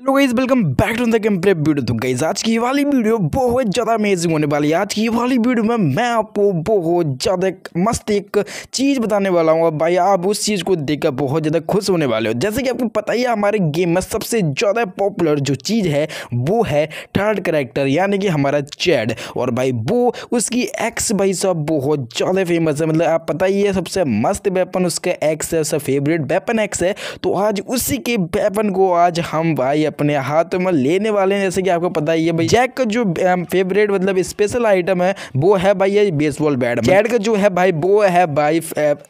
hello guys welcome back to the game play video तो guys आज की वाली वीडियो बहुत ज़्यादा अमेजिंग होने वाली है आज की वाली वीडियो में मैं आपको बहुत ज़्यादा मस्त एक चीज़ बताने वाला हूँ भाई आप उस चीज़ को देखकर बहुत ज़्यादा खुश होने वाले हो जैसे कि आपको पता ही है हमारे गेम में सबसे ज़्यादा पॉपुलर जो चीज़ है वो है थर्ड करेक्टर यानी कि हमारा चैड और भाई वो उसकी एक्स भाई साहब बहुत ज़्यादा फेमस है मतलब आप पता ही है सबसे मस्त वेपन उसका एक्स है उसका फेवरेट वेपन एक्स है तो आज उसी के वेपन को आज हम भाई भाई अपने हाथ में लेने वाले हैं जैसे कि आपको पता ही है भाई जैक का जो फेवरेट मतलब स्पेशल आइटम है वो है भाई ये बेसबॉल बैट जैड का जो है भाई वो है भाई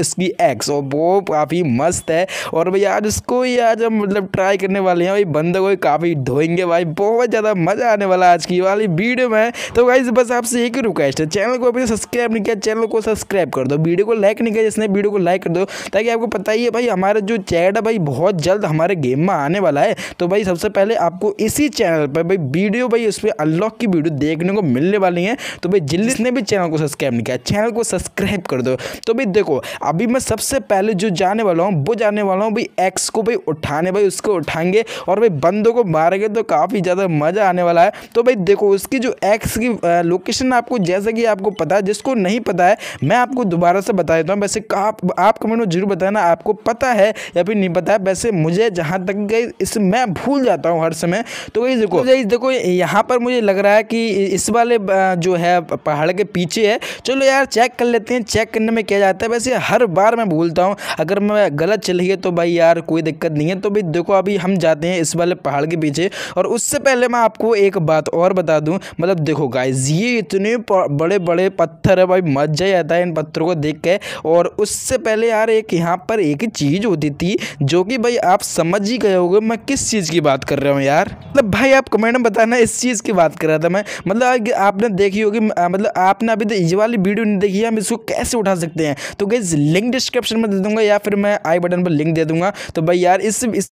इसकी एक्स और वो काफ़ी मस्त है और भाई आज इसको ही आज हम मतलब ट्राई करने वाले हैं भाई बंदे को काफ़ी धोएंगे भाई बहुत ज़्यादा मज़ा आने वाला आज की वाली वीडियो में तो भाई बस आपसे एक ही रिक्वेस्ट है चैनल को अभी सब्सक्राइब नहीं किया चैनल को सब्सक्राइब कर दो वीडियो को लाइक नहीं किया जिसने वीडियो को लाइक कर दो ताकि आपको पता ही है भाई हमारा जो चैट है भाई बहुत जल्द हमारे गेम में आने वाला है तो भाई सबसे सबसे पहले आपको इसी चैनल पर भाई वीडियो भाई उस पर अनलॉक की वीडियो देखने को मिलने वाली है तो भाई जिसने भी चैनल को सब्सक्राइब नहीं किया चैनल को सब्सक्राइब कर दो तो भाई देखो अभी मैं सबसे पहले जो जाने वाला हूँ वो जाने वाला हूँ भाई एक्स को भाई उठाने भाई उसको उठाएंगे और भाई बंदों को मारेंगे तो काफ़ी ज़्यादा मज़ा आने वाला है तो भाई देखो उसकी जो एक्स की लोकेशन आपको जैसा कि आपको पता है जिसको नहीं पता है मैं आपको दोबारा से बता देता हूँ वैसे आप, आप कमेंट में जरूर बताना आपको पता है या फिर नहीं पता है वैसे मुझे जहाँ तक गई इस मैं भूल जा जाता हूँ हर समय तो वही देखो तो देखो यहाँ पर मुझे लग रहा है कि इस वाले जो है पहाड़ के पीछे है चलो यार चेक कर लेते हैं चेक करने में क्या जाता है वैसे हर बार मैं भूलता हूँ अगर मैं गलत चली गई तो भाई यार कोई दिक्कत नहीं है तो भाई देखो अभी हम जाते हैं इस वाले पहाड़ के पीछे और उससे पहले मैं आपको एक बात और बता दूँ मतलब देखो गाइज ये इतने बड़े बड़े पत्थर है भाई मजा ही आता है इन पत्थरों को देख के और उससे पहले यार एक यहाँ पर एक चीज़ होती थी जो कि भाई आप समझ ही गए होगे मैं किस चीज़ की बात कर रहा हूँ यार मतलब भाई आप कमेंट में बताना इस चीज़ की बात कर रहा था मैं मतलब आपने देखी होगी मतलब आपने अभी तो ये वाली वीडियो नहीं देखी है हम इसको कैसे उठा सकते हैं तो गई लिंक डिस्क्रिप्शन में दे दूंगा या फिर मैं आई बटन पर लिंक दे दूंगा तो भाई यार इस, इस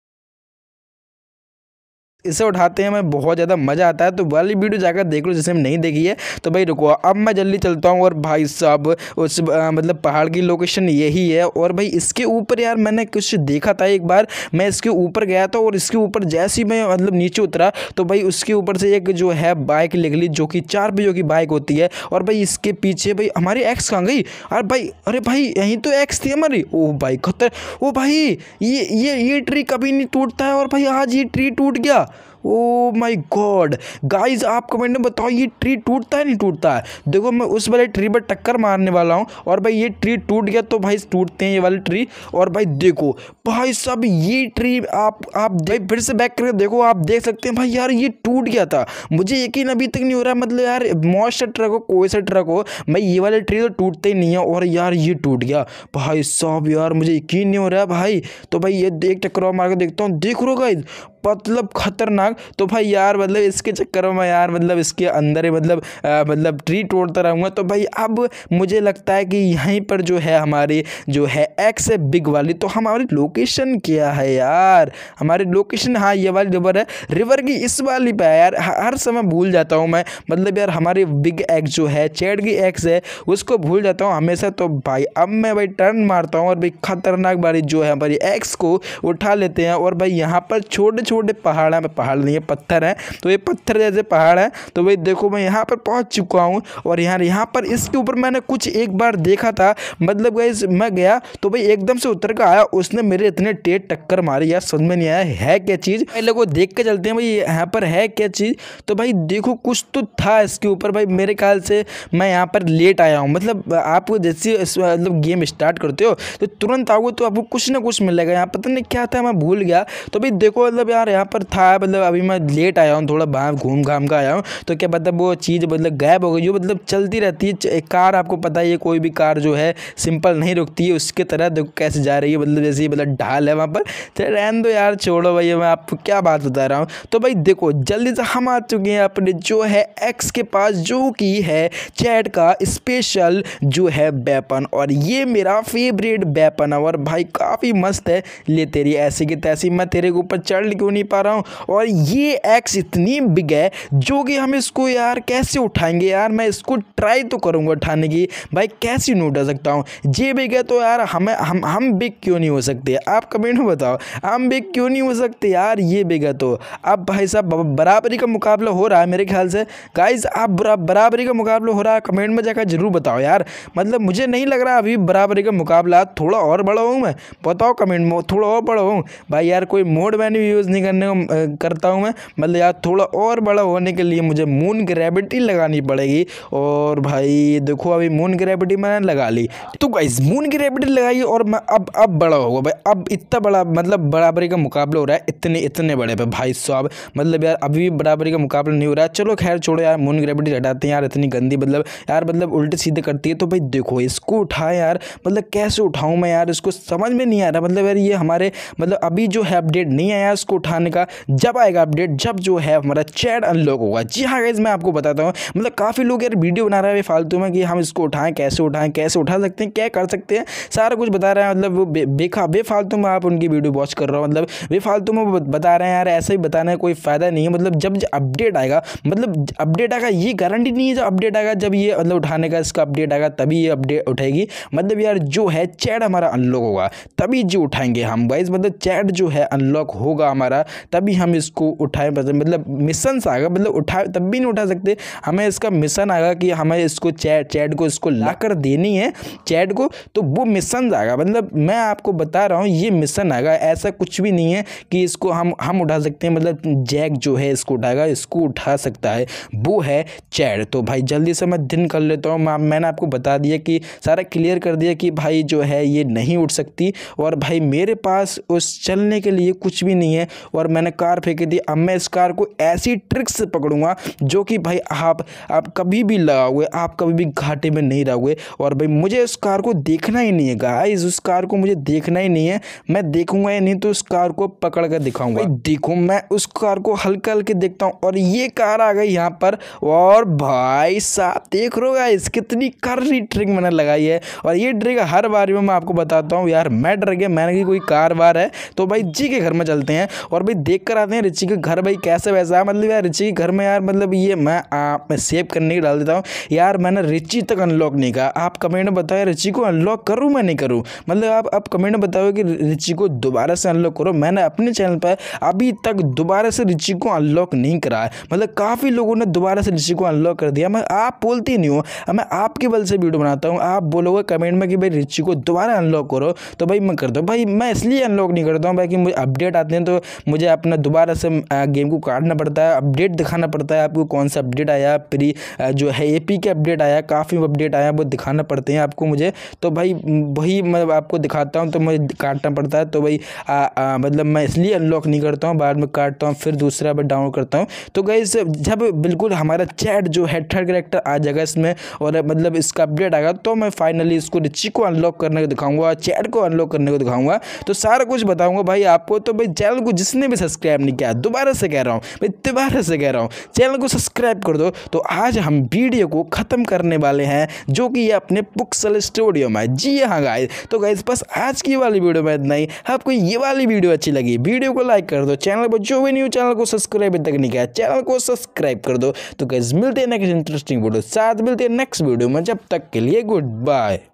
इसे उठाते हैं हमें बहुत ज़्यादा मज़ा आता है तो वाली वीडियो जाकर देख लो जिसे हम नहीं देखी है तो भाई रुको अब मैं जल्दी चलता हूँ और भाई साहब उस आ, मतलब पहाड़ की लोकेशन यही है और भाई इसके ऊपर यार मैंने कुछ देखा था एक बार मैं इसके ऊपर गया था और इसके ऊपर जैसे ही मैं मतलब नीचे उतरा तो भाई उसके ऊपर से एक जो है बाइक निकली जो कि चार बजे की बाइक होती है और भाई इसके पीछे भाई हमारी एक्स कहाँ गई अरे भाई अरे भाई यहीं तो एक्स थी हमारी ओ भाई खतर ओ भाई ये ये ये ट्री कभी नहीं टूटता है और भाई आज ये ट्री टूट गया ओ माय गॉड गाइस आप कमेंट में बताओ ये ट्री टूटता है नहीं टूटता है देखो मैं उस वाले ट्री पर टक्कर मारने वाला हूँ और भाई ये ट्री टूट गया तो भाई टूटते हैं ये वाले ट्री और भाई देखो भाई सब ये ट्री आप आप भाई फिर से बैक करके देखो आप देख सकते हैं भाई यार ये टूट गया था मुझे यकीन अभी तक नहीं हो रहा मतलब यार मॉइस्टर ट्रक हो कोई सा ट्रक हो भाई ये वाले ट्री तो टूटते ही नहीं है और यार ये टूट गया भाई सब यार मुझे यकीन नहीं हो रहा भाई तो भाई ये एक टक्कर मार के देखता हूँ देख रो गाइज मतलब ख़तरनाक तो भाई यार मतलब इसके चक्कर में मैं यार मतलब इसके अंदर ही मतलब मतलब ट्री तोड़ता रहूँगा तो भाई अब मुझे लगता है कि यहीं पर जो है हमारी जो है एक्स है बिग वाली तो हमारी लोकेशन क्या है यार हमारी लोकेशन हाँ ये वाली रिवर है रिवर की इस वाली पर यार हर समय भूल जाता हूँ मैं मतलब यार हमारी बिग एक्स जो है चैड की एक्स है उसको भूल जाता हूँ हमेशा तो भाई अब मैं भाई टर्न मारता हूँ और भाई ख़तरनाक बारी जो है हमारी एक्स को उठा लेते हैं और भाई यहाँ पर छोटे छोटे पहाड़ हैं पहाड़ नहीं है पत्थर है तो ये पत्थर जैसे पहाड़ है तो भाई देखो मैं यहाँ पर पहुँच चुका हूँ और यहाँ यहाँ पर इसके ऊपर मैंने कुछ एक बार देखा था मतलब गई मैं गया तो भाई एकदम से उतर कर आया उसने मेरे इतने टेट टक्कर मारी यार समझ में नहीं आया है क्या चीज़ भाई लोगों देख के चलते हैं भाई यहाँ पर है क्या चीज़ तो भाई देखो कुछ तो था इसके ऊपर भाई मेरे ख्याल से मैं यहाँ पर लेट आया हूँ मतलब आपको जैसे मतलब गेम स्टार्ट करते हो तो तुरंत आओगे तो आपको कुछ ना कुछ मिलेगा यहाँ पता नहीं क्या था मैं भूल गया तो भाई देखो मतलब यार यहाँ पर था मतलब अभी मैं लेट आया हूँ थोड़ा बाहर घूम घाम का आया हूँ तो क्या मतलब वो चीज़ मतलब गायब हो गई जो मतलब चलती रहती है एक कार आपको पता ही है कोई भी कार जो है सिंपल नहीं रुकती है उसके तरह देखो कैसे जा रही है मतलब जैसे ये मतलब ढाल है वहाँ पर तो रहन दो यार छोड़ो भाई मैं आपको क्या बात बता रहा हूँ तो भाई देखो जल्दी से हम आ चुके हैं अपने जो है एक्स के पास जो कि है चैट का स्पेशल जो है वेपन और ये मेरा फेवरेट वेपन है और भाई काफ़ी मस्त है ले तेरी ऐसी की तैसी मैं तेरे के ऊपर चढ़ क्यों नहीं पा रहा हूँ और ये एक्स इतनी बिग है जो कि हम इसको यार कैसे उठाएंगे यार मैं इसको ट्राई तो करूँगा उठाने की भाई कैसे नहीं उठा सकता हूँ ये बिग है तो यार हमें हम हम बिग क्यों नहीं हो सकते आप कमेंट में बताओ हम बिग क्यों नहीं हो सकते यार ये बिग है तो अब भाई साहब बराबरी का मुकाबला हो रहा है मेरे ख्याल से गाइज आप बराबरी का मुकाबला हो रहा है कमेंट में जाकर जरूर बताओ यार मतलब मुझे नहीं लग रहा अभी बराबरी का मुकाबला थोड़ा और बड़ा हूँ मैं बताओ कमेंट में थोड़ा और बड़ा हूँ भाई यार कोई मोड मैंने यूज़ नहीं नहीं करने को करता हूँ मैं मतलब यार थोड़ा और बड़ा होने के लिए मुझे मून ग्रेविटी लगानी पड़ेगी और भाई देखो अभी मून ग्रेविटी मैंने लगा ली तो गाइज मून ग्रेविटी लगाई और मैं अब अब बड़ा होगा भाई अब इतना बड़ा मतलब बराबरी का मुकाबला हो रहा है इतने इतने बड़े पे भाई साहब मतलब यार अभी भी बराबरी का मुकाबला नहीं हो रहा चलो खैर छोड़ो यार मून ग्रेविटी हटाते हैं यार इतनी गंदी मतलब यार मतलब उल्टे सीधे करती है तो भाई देखो इसको उठाए यार मतलब कैसे उठाऊँ मैं यार इसको समझ में नहीं आ रहा मतलब यार ये हमारे मतलब अभी जो है अपडेट नहीं आया इसको उठाने का जब आएगा अपडेट जब जो है हमारा चैट अनलॉक होगा जी हाँ गाइज मैं आपको बताता हूँ मतलब काफ़ी लोग यार वीडियो बना रहे हैं फालतू में कि हम इसको उठाएं कैसे उठाएं कैसे उठा सकते हैं क्या कर सकते हैं सारा कुछ बता रहे हैं मतलब वो बे, बेखा बेफालतू में आप उनकी वीडियो वॉच कर रहे हो मतलब बेफालतू में बता रहे हैं यार ऐसा ही बताने का कोई फ़ायदा नहीं है मतलब जब अपडेट आएगा मतलब अपडेट आएगा ये गारंटी नहीं है जब अपडेट आएगा जब ये मतलब उठाने का इसका अपडेट आएगा तभी ये अपडेट उठेगी मतलब यार जो है चैट हमारा अनलॉक होगा तभी जो उठाएंगे हम वाइज मतलब चैट जो है अनलॉक होगा हमारा रहा तभी हम इसको उठाए मतलब मिशन आएगा मतलब उठा तब भी नहीं उठा सकते हमें इसका मिशन आएगा कि हमें इसको चैट चैट को इसको ला देनी है चैट को तो वो मिशन आएगा मतलब मैं आपको बता रहा हूँ ये मिशन आएगा ऐसा कुछ भी नहीं है कि इसको हम हम उठा सकते हैं मतलब जैक जो है इसको उठाएगा इसको उठा सकता है वो है चैट तो भाई जल्दी से मैं दिन कर लेता हूँ मैंने आपको बता दिया कि सारा क्लियर कर दिया कि भाई जो है ये नहीं उठ सकती और भाई मेरे पास उस चलने के लिए कुछ भी नहीं है और मैंने कार फेंकी थी अब मैं इस कार को ऐसी ट्रिक से पकड़ूंगा जो कि भाई आप आप कभी भी लगाओगे आप कभी भी घाटे में नहीं रहोगे और भाई मुझे उस कार को देखना ही नहीं है गाइस उस कार को मुझे देखना ही नहीं है मैं देखूंगा या नहीं तो उस कार को पकड़ कर दिखाऊंगा देखो मैं उस कार को हल्का हल्के देखता हूँ और ये कार आ गई यहाँ पर और भाई साहब देख रहे हो गाइस कितनी कर्री ट्रिक मैंने लगाई है और ये ट्रिक हर बार में मैं आपको बताता हूँ यार मैं डर गया मैंने की कोई कार वार है तो भाई जी के घर में चलते हैं और और भाई देख कर आते हैं रिची के घर भाई कैसे वैसा है मतलब यार रिची के घर में यार मतलब ये मैं आ, मैं सेव करने की डाल देता हूँ यार मैंने रिची तक अनलॉक नहीं कहा आप कमेंट में बताओ रिची को अनलॉक करूँ मैं नहीं करूँ मतलब आप अब कमेंट बताओ कि रिची को दोबारा से अनलॉक करो मैंने अपने चैनल पर अभी तक दोबारा से रिची को अनलॉक नहीं करा है मतलब काफ़ी लोगों ने दोबारा से रिची को अनलॉक कर दिया मैं आप बोलती नहीं हूँ मैं आपके बल से वीडियो बनाता हूँ आप बोलोगे कमेंट में कि भाई रिची को दोबारा अनलॉक करो तो भाई मैं करता हूँ भाई मैं इसलिए अनलॉक नहीं करता हूँ भाई कि मुझे अपडेट आते हैं तो मुझे अपना दोबारा से गेम को काटना पड़ता है अपडेट दिखाना पड़ता है आपको कौन सा अपडेट आया प्री जो है ए के अपडेट आया काफ़ी अपडेट आया वो दिखाना पड़ते हैं आपको मुझे तो भाई वही मैं आपको दिखाता हूँ तो मुझे काटना पड़ता है तो भाई मतलब मैं इसलिए अनलॉक नहीं करता हूँ बाद में काटता हूँ फिर दूसरा बार डाउनलोड करता हूँ तो गई जब बिल्कुल हमारा चैट जो है थर्ड करेक्टर आ जाएगा इसमें और मतलब इसका अपडेट आएगा तो मैं फाइनली इसको रिची को अनलॉक करने को दिखाऊंगा चैट को अनलॉक करने को दिखाऊंगा तो सारा कुछ बताऊंगा भाई आपको तो भाई चैनल को जिस जिसने भी सब्सक्राइब नहीं किया दोबारा से कह रहा हूँ मैं दोबारा से कह रहा हूँ चैनल को सब्सक्राइब कर दो तो आज हम वीडियो को ख़त्म करने वाले हैं जो कि ये अपने पुक्सल स्टूडियो में जी हाँ गाय तो गाइज बस आज की वाली वीडियो में इतना ही आपको ये वाली वीडियो अच्छी लगी वीडियो को लाइक कर दो चैनल पर जो भी न्यू चैनल को सब्सक्राइब तक नहीं किया चैनल को सब्सक्राइब कर दो तो गाइज मिलते हैं नेक्स्ट इंटरेस्टिंग वीडियो साथ मिलते हैं नेक्स्ट वीडियो में जब तक के लिए गुड बाय